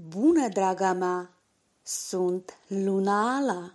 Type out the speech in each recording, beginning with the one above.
Bună, draga mea! Sunt Luna Ala!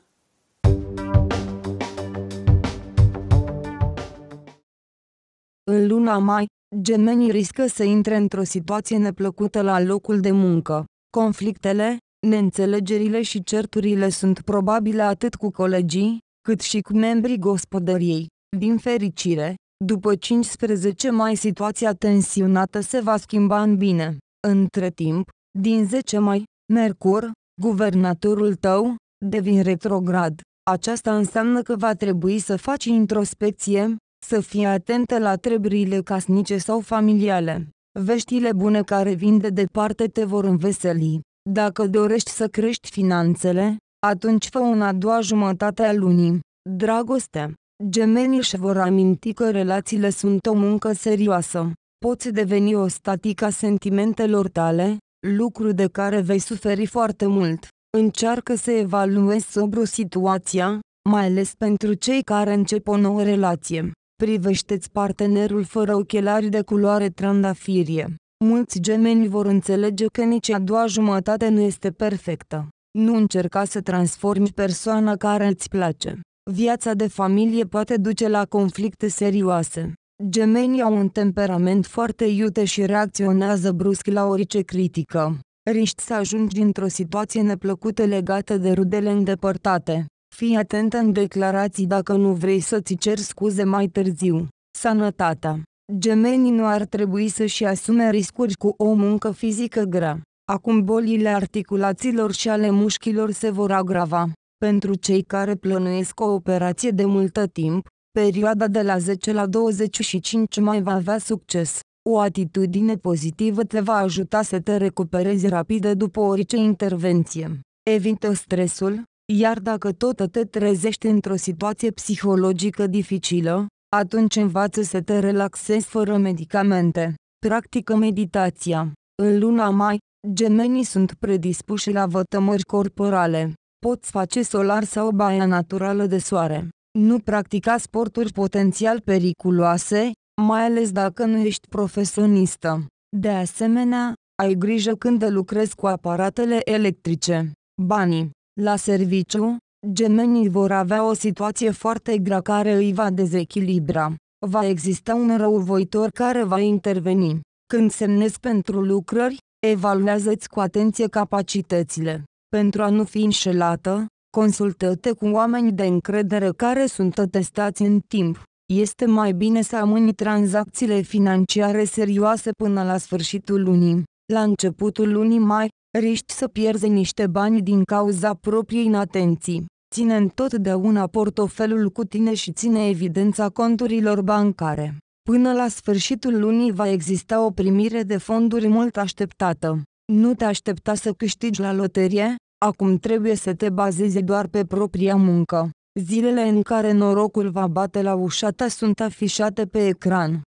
În luna mai, gemenii riscă să intre într-o situație neplăcută la locul de muncă. Conflictele, neînțelegerile și certurile sunt probabile atât cu colegii, cât și cu membrii gospodăriei. Din fericire, după 15 mai situația tensionată se va schimba în bine. Între timp, din 10 mai, Mercur, guvernatorul tău, devin retrograd. Aceasta înseamnă că va trebui să faci introspecție, să fii atentă la treburile casnice sau familiale. Veștile bune care vin de departe te vor înveseli. Dacă dorești să crești finanțele, atunci fă una a doua jumătate a lunii. Dragoste. Gemenii își vor aminti că relațiile sunt o muncă serioasă. Poți deveni o statică a sentimentelor tale, lucru de care vei suferi foarte mult. Încearcă să evaluezi sobru situația, mai ales pentru cei care încep o nouă relație. Privește-ți partenerul fără ochelari de culoare trandafirie. Mulți gemeni vor înțelege că nici a doua jumătate nu este perfectă. Nu încerca să transformi persoana care îți place. Viața de familie poate duce la conflicte serioase. Gemenii au un temperament foarte iute și reacționează brusc la orice critică. Riști să ajungi într-o situație neplăcută legată de rudele îndepărtate. Fii atent în declarații dacă nu vrei să ți ceri scuze mai târziu. Sănătatea Gemenii nu ar trebui să-și asume riscuri cu o muncă fizică grea. Acum bolile articulațiilor și ale mușchilor se vor agrava. Pentru cei care plănuiesc o operație de multă timp, perioada de la 10 la 25 mai va avea succes. O atitudine pozitivă te va ajuta să te recuperezi rapid după orice intervenție. Evită stresul, iar dacă tot te trezești într-o situație psihologică dificilă, atunci învață să te relaxezi fără medicamente. Practică meditația. În luna mai, gemenii sunt predispuși la vătămări corporale. Poți face solar sau baia naturală de soare. Nu practica sporturi potențial periculoase, mai ales dacă nu ești profesionistă. De asemenea, ai grijă când lucrezi cu aparatele electrice. Banii. La serviciu, gemenii vor avea o situație foarte grea care îi va dezechilibra. Va exista un răuvoitor care va interveni. Când semnezi pentru lucrări, evaluează-ți cu atenție capacitățile. Pentru a nu fi înșelată, Consultă-te cu oameni de încredere care sunt atestați în timp. Este mai bine să amâni tranzacțiile financiare serioase până la sfârșitul lunii. La începutul lunii mai, riști să pierzi niște bani din cauza propriei inatenții. Ține întotdeauna portofelul cu tine și ține evidența conturilor bancare. Până la sfârșitul lunii va exista o primire de fonduri mult așteptată. Nu te aștepta să câștigi la loterie, Acum trebuie să te bazezi doar pe propria muncă. Zilele în care norocul va bate la ușa ta sunt afișate pe ecran.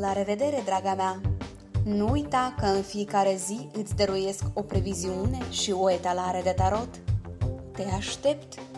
La revedere, draga mea! Nu uita că în fiecare zi îți dăruiesc o previziune și o etalare de tarot. Te aștept!